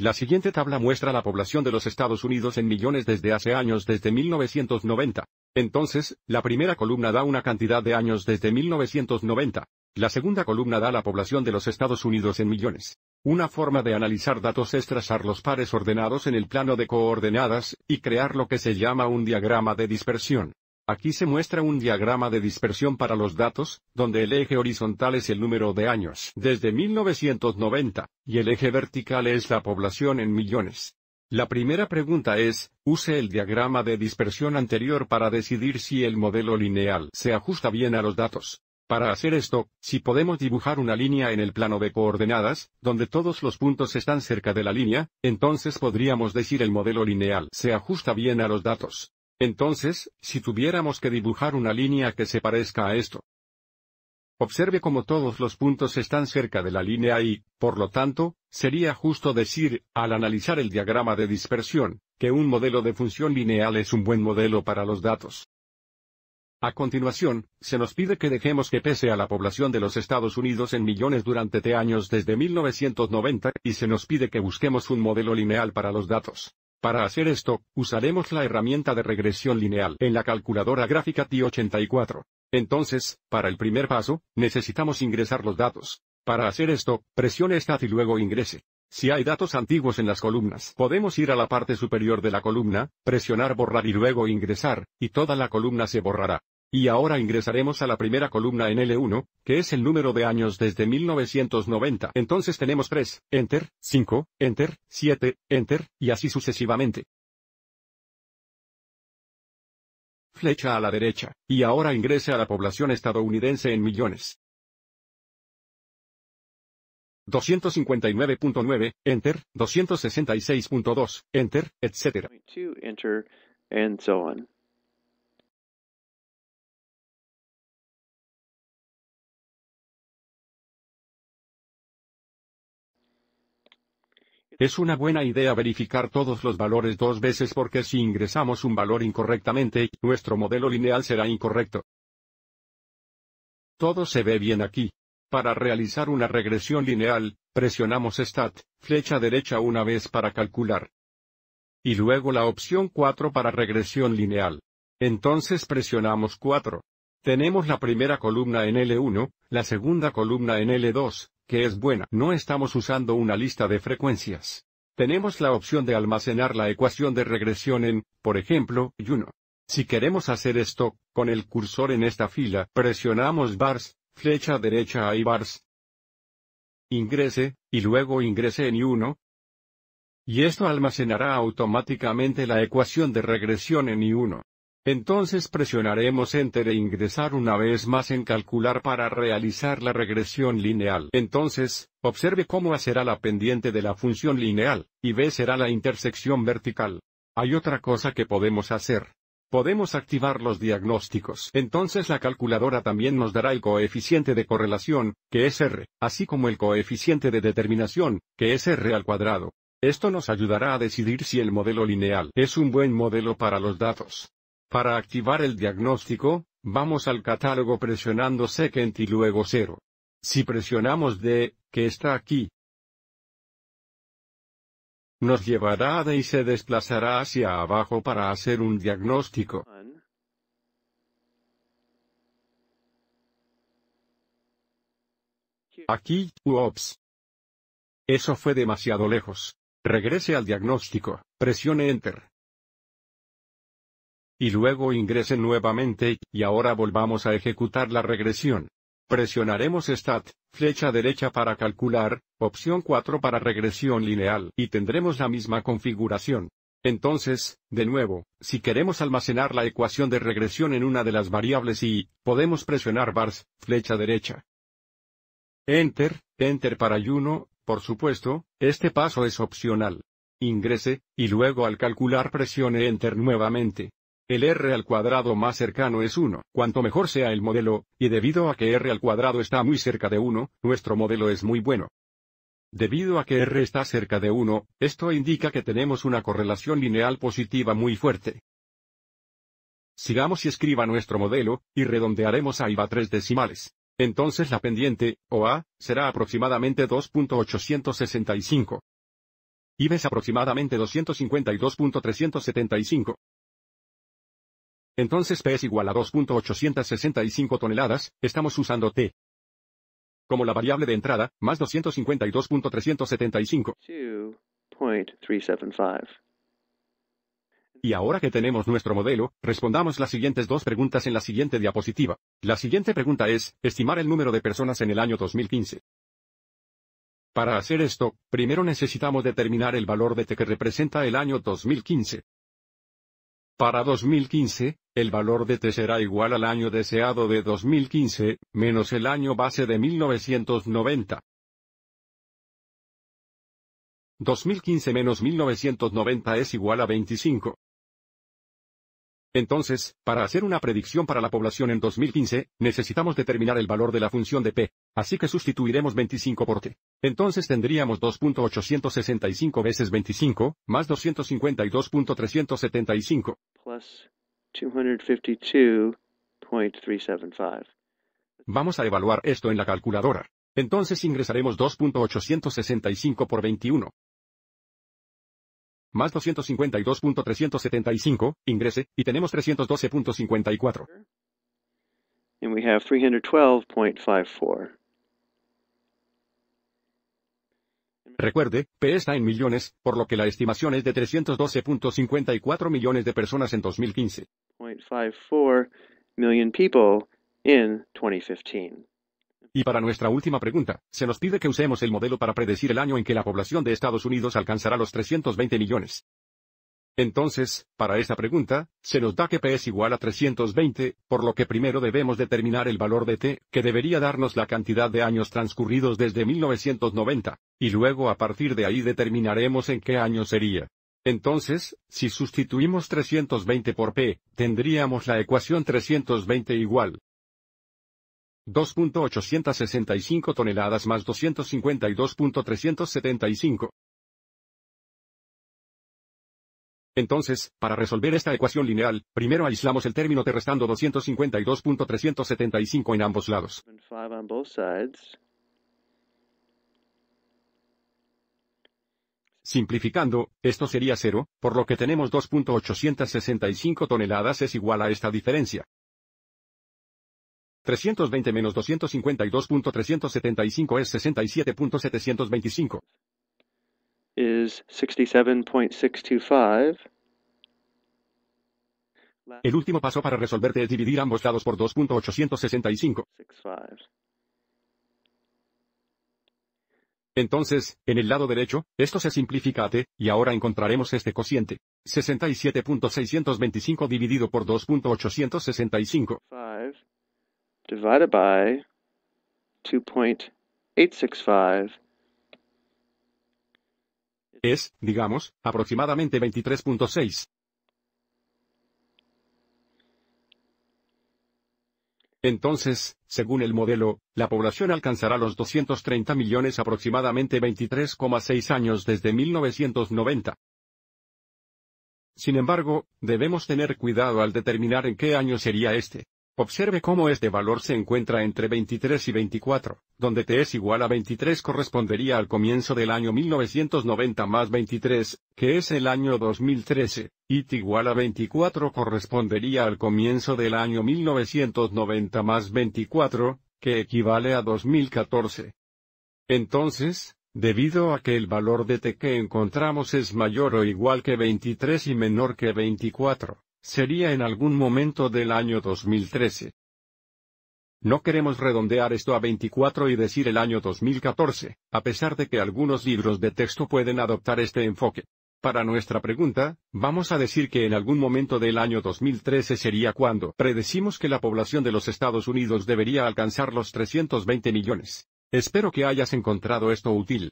La siguiente tabla muestra la población de los Estados Unidos en millones desde hace años desde 1990. Entonces, la primera columna da una cantidad de años desde 1990. La segunda columna da la población de los Estados Unidos en millones. Una forma de analizar datos es trazar los pares ordenados en el plano de coordenadas, y crear lo que se llama un diagrama de dispersión. Aquí se muestra un diagrama de dispersión para los datos, donde el eje horizontal es el número de años desde 1990, y el eje vertical es la población en millones. La primera pregunta es, use el diagrama de dispersión anterior para decidir si el modelo lineal se ajusta bien a los datos. Para hacer esto, si podemos dibujar una línea en el plano de coordenadas, donde todos los puntos están cerca de la línea, entonces podríamos decir el modelo lineal se ajusta bien a los datos. Entonces, si tuviéramos que dibujar una línea que se parezca a esto. Observe cómo todos los puntos están cerca de la línea y, por lo tanto, sería justo decir, al analizar el diagrama de dispersión, que un modelo de función lineal es un buen modelo para los datos. A continuación, se nos pide que dejemos que pese a la población de los Estados Unidos en millones durante T años desde 1990, y se nos pide que busquemos un modelo lineal para los datos. Para hacer esto, usaremos la herramienta de regresión lineal en la calculadora gráfica t 84 Entonces, para el primer paso, necesitamos ingresar los datos. Para hacer esto, presione Start y luego ingrese. Si hay datos antiguos en las columnas, podemos ir a la parte superior de la columna, presionar borrar y luego ingresar, y toda la columna se borrará. Y ahora ingresaremos a la primera columna en L1, que es el número de años desde 1990. Entonces tenemos 3, enter, 5, enter, 7, enter, y así sucesivamente. Flecha a la derecha, y ahora ingrese a la población estadounidense en millones. 259.9, enter, 266.2, enter, etc. Es una buena idea verificar todos los valores dos veces porque si ingresamos un valor incorrectamente, nuestro modelo lineal será incorrecto. Todo se ve bien aquí. Para realizar una regresión lineal, presionamos STAT, flecha derecha una vez para calcular. Y luego la opción 4 para regresión lineal. Entonces presionamos 4. Tenemos la primera columna en L1, la segunda columna en L2, que es buena. No estamos usando una lista de frecuencias. Tenemos la opción de almacenar la ecuación de regresión en, por ejemplo, y1. Si queremos hacer esto, con el cursor en esta fila, presionamos bars, flecha derecha y bars. Ingrese, y luego ingrese en i1. Y esto almacenará automáticamente la ecuación de regresión en i1. Entonces presionaremos Enter e ingresar una vez más en Calcular para realizar la regresión lineal. Entonces, observe cómo será la pendiente de la función lineal, y B será la intersección vertical. Hay otra cosa que podemos hacer. Podemos activar los diagnósticos. Entonces la calculadora también nos dará el coeficiente de correlación, que es R, así como el coeficiente de determinación, que es R al cuadrado. Esto nos ayudará a decidir si el modelo lineal es un buen modelo para los datos. Para activar el diagnóstico, vamos al catálogo presionando Second y luego 0. Si presionamos D, que está aquí, nos llevará a D y se desplazará hacia abajo para hacer un diagnóstico. Aquí, uops. Eso fue demasiado lejos. Regrese al diagnóstico, presione Enter y luego ingrese nuevamente, y ahora volvamos a ejecutar la regresión. Presionaremos Stat, flecha derecha para calcular, opción 4 para regresión lineal, y tendremos la misma configuración. Entonces, de nuevo, si queremos almacenar la ecuación de regresión en una de las variables y, podemos presionar bars, flecha derecha. Enter, Enter para U1, por supuesto, este paso es opcional. Ingrese, y luego al calcular presione Enter nuevamente. El r al cuadrado más cercano es 1. Cuanto mejor sea el modelo, y debido a que r al cuadrado está muy cerca de 1, nuestro modelo es muy bueno. Debido a que r está cerca de 1, esto indica que tenemos una correlación lineal positiva muy fuerte. Sigamos y escriba nuestro modelo, y redondearemos a IVA tres decimales. Entonces la pendiente, o A, será aproximadamente 2.865. IVA es aproximadamente 252.375. Entonces P es igual a 2.865 toneladas, estamos usando T como la variable de entrada, más 252.375. Y ahora que tenemos nuestro modelo, respondamos las siguientes dos preguntas en la siguiente diapositiva. La siguiente pregunta es, estimar el número de personas en el año 2015. Para hacer esto, primero necesitamos determinar el valor de T que representa el año 2015. Para 2015, el valor de T será igual al año deseado de 2015, menos el año base de 1990. 2015 menos 1990 es igual a 25. Entonces, para hacer una predicción para la población en 2015, necesitamos determinar el valor de la función de P, así que sustituiremos 25 por T. Entonces tendríamos 2.865 veces 25, más 252.375. Vamos a evaluar esto en la calculadora. Entonces ingresaremos 2.865 por 21. Más 252.375, ingrese, y tenemos 312.54. And we 312.54. Recuerde, P está en millones, por lo que la estimación es de 312.54 millones de personas en 2015. Y para nuestra última pregunta, se nos pide que usemos el modelo para predecir el año en que la población de Estados Unidos alcanzará los 320 millones. Entonces, para esta pregunta, se nos da que P es igual a 320, por lo que primero debemos determinar el valor de T, que debería darnos la cantidad de años transcurridos desde 1990, y luego a partir de ahí determinaremos en qué año sería. Entonces, si sustituimos 320 por P, tendríamos la ecuación 320 igual. 2.865 toneladas más 252.375. Entonces, para resolver esta ecuación lineal, primero aislamos el término T restando 252.375 en ambos lados. Simplificando, esto sería cero, por lo que tenemos 2.865 toneladas es igual a esta diferencia. 320 menos 252.375 es 67.725 is 67.625. El último paso para resolverte es dividir ambos lados por 2.865. Entonces, en el lado derecho, esto se simplifica a t, y ahora encontraremos este cociente. 67.625 dividido por 2.865. 2.865 es, digamos, aproximadamente 23.6. Entonces, según el modelo, la población alcanzará los 230 millones aproximadamente 23,6 años desde 1990. Sin embargo, debemos tener cuidado al determinar en qué año sería este. Observe cómo este valor se encuentra entre 23 y 24, donde t es igual a 23 correspondería al comienzo del año 1990 más 23, que es el año 2013, y t igual a 24 correspondería al comienzo del año 1990 más 24, que equivale a 2014. Entonces, debido a que el valor de t que encontramos es mayor o igual que 23 y menor que 24, Sería en algún momento del año 2013. No queremos redondear esto a 24 y decir el año 2014, a pesar de que algunos libros de texto pueden adoptar este enfoque. Para nuestra pregunta, vamos a decir que en algún momento del año 2013 sería cuando predecimos que la población de los Estados Unidos debería alcanzar los 320 millones. Espero que hayas encontrado esto útil.